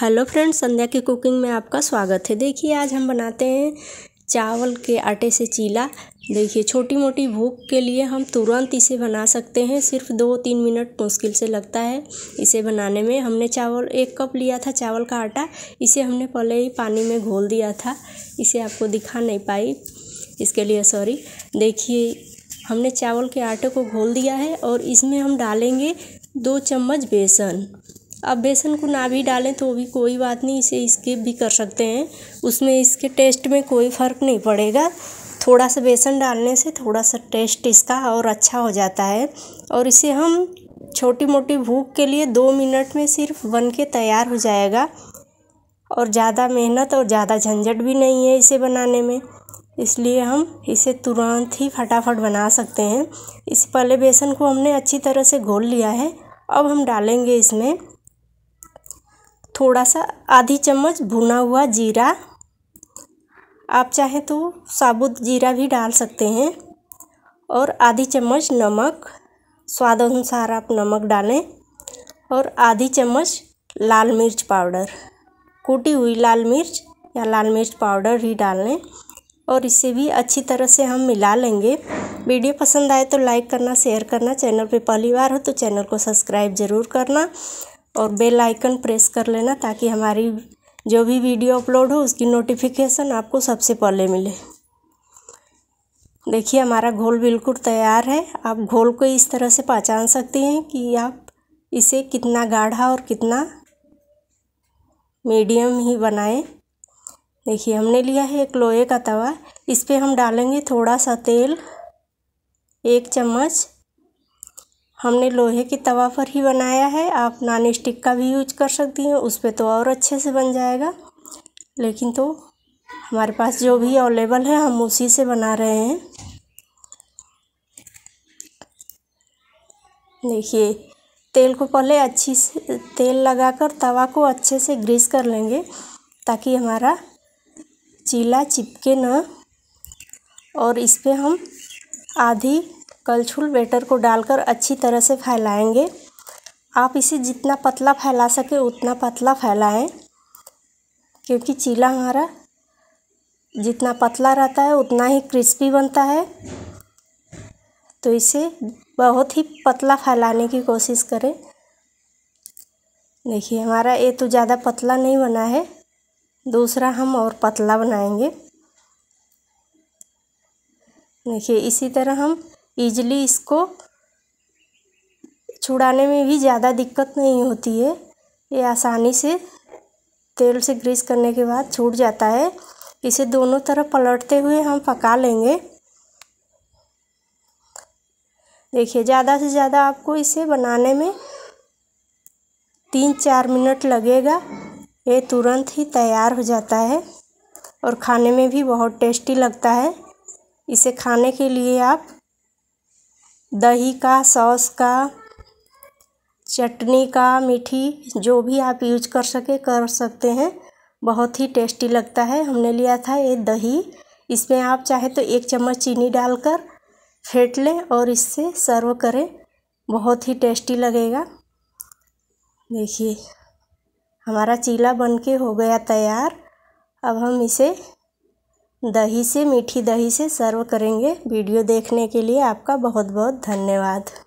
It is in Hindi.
हेलो फ्रेंड्स संध्या की कुकिंग में आपका स्वागत है देखिए आज हम बनाते हैं चावल के आटे से चीला देखिए छोटी मोटी भूख के लिए हम तुरंत इसे बना सकते हैं सिर्फ दो तीन मिनट मुश्किल से लगता है इसे बनाने में हमने चावल एक कप लिया था चावल का आटा इसे हमने पहले ही पानी में घोल दिया था इसे आपको दिखा नहीं पाई इसके लिए सॉरी देखिए हमने चावल के आटे को घोल दिया है और इसमें हम डालेंगे दो चम्मच बेसन अब बेसन को ना भी डालें तो भी कोई बात नहीं इसे स्किप भी कर सकते हैं उसमें इसके टेस्ट में कोई फ़र्क नहीं पड़ेगा थोड़ा सा बेसन डालने से थोड़ा सा टेस्ट इसका और अच्छा हो जाता है और इसे हम छोटी मोटी भूख के लिए दो मिनट में सिर्फ बन के तैयार हो जाएगा और ज़्यादा मेहनत और ज़्यादा झंझट भी नहीं है इसे बनाने में इसलिए हम इसे तुरंत ही फटाफट बना सकते हैं इस पहले बेसन को हमने अच्छी तरह से घोल लिया है अब हम डालेंगे इसमें थोड़ा सा आधी चम्मच भुना हुआ जीरा आप चाहें तो साबुत जीरा भी डाल सकते हैं और आधी चम्मच नमक स्वाद अनुसार आप नमक डालें और आधी चम्मच लाल मिर्च पाउडर कूटी हुई लाल मिर्च या लाल मिर्च पाउडर ही डाल लें और इसे भी अच्छी तरह से हम मिला लेंगे वीडियो पसंद आए तो लाइक करना शेयर करना चैनल पे पहली बार हो तो चैनल को सब्सक्राइब ज़रूर करना और बेल आइकन प्रेस कर लेना ताकि हमारी जो भी वीडियो अपलोड हो उसकी नोटिफिकेशन आपको सबसे पहले मिले देखिए हमारा घोल बिल्कुल तैयार है आप घोल को इस तरह से पहचान सकते हैं कि आप इसे कितना गाढ़ा और कितना मीडियम ही बनाएं देखिए हमने लिया है एक लोहे का तवा इस पर हम डालेंगे थोड़ा सा तेल एक चम्मच हमने लोहे की तवा पर ही बनाया है आप नॉन स्टिक का भी यूज कर सकती हैं उस पर तो और अच्छे से बन जाएगा लेकिन तो हमारे पास जो भी अवेलेबल है हम उसी से बना रहे हैं देखिए तेल को पहले अच्छी से तेल लगाकर तवा को अच्छे से ग्रीस कर लेंगे ताकि हमारा चीला चिपके ना और इस पर हम आधी कलछुल बैटर को डालकर अच्छी तरह से फैलाएंगे आप इसे जितना पतला फैला सके उतना पतला फैलाएं क्योंकि चीला हमारा जितना पतला रहता है उतना ही क्रिस्पी बनता है तो इसे बहुत ही पतला फैलाने की कोशिश करें देखिए हमारा ये तो ज़्यादा पतला नहीं बना है दूसरा हम और पतला बनाएंगे देखिए इसी तरह हम ईज़िली इसको छुड़ाने में भी ज़्यादा दिक्कत नहीं होती है ये आसानी से तेल से ग्रीस करने के बाद छूट जाता है इसे दोनों तरफ पलटते हुए हम पका लेंगे देखिए ज़्यादा से ज़्यादा आपको इसे बनाने में तीन चार मिनट लगेगा ये तुरंत ही तैयार हो जाता है और खाने में भी बहुत टेस्टी लगता है इसे खाने के लिए आप दही का सॉस का चटनी का मीठी जो भी आप यूज कर सके कर सकते हैं बहुत ही टेस्टी लगता है हमने लिया था ये दही इसमें आप चाहे तो एक चम्मच चीनी डालकर फेंट लें और इससे सर्व करें बहुत ही टेस्टी लगेगा देखिए हमारा चीला बनके हो गया तैयार अब हम इसे दही से मीठी दही से सर्व करेंगे वीडियो देखने के लिए आपका बहुत बहुत धन्यवाद